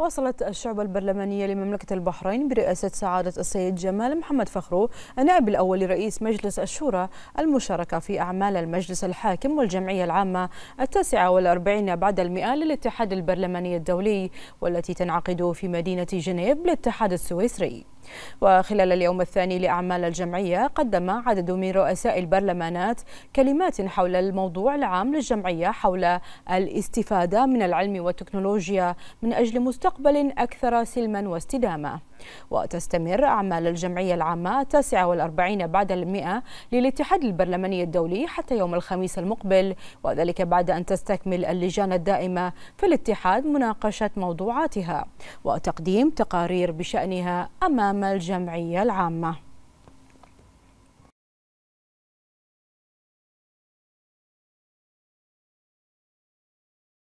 واصلت الشعبة البرلمانية لمملكة البحرين برئاسة سعادة السيد جمال محمد فخرو النائب الأول لرئيس مجلس الشورى المشاركة في أعمال المجلس الحاكم والجمعية العامة التاسعة والأربعين بعد المئة للاتحاد البرلماني الدولي والتي تنعقد في مدينة جنيف بالاتحاد السويسري وخلال اليوم الثاني لأعمال الجمعية قدم عدد من رؤساء البرلمانات كلمات حول الموضوع العام للجمعية حول الاستفادة من العلم والتكنولوجيا من أجل مستقبل أكثر سلما واستدامة وتستمر أعمال الجمعية العامة 49 بعد المئة للاتحاد البرلماني الدولي حتى يوم الخميس المقبل وذلك بعد أن تستكمل اللجان الدائمة في الاتحاد مناقشة موضوعاتها وتقديم تقارير بشأنها أمام الجمعية العامة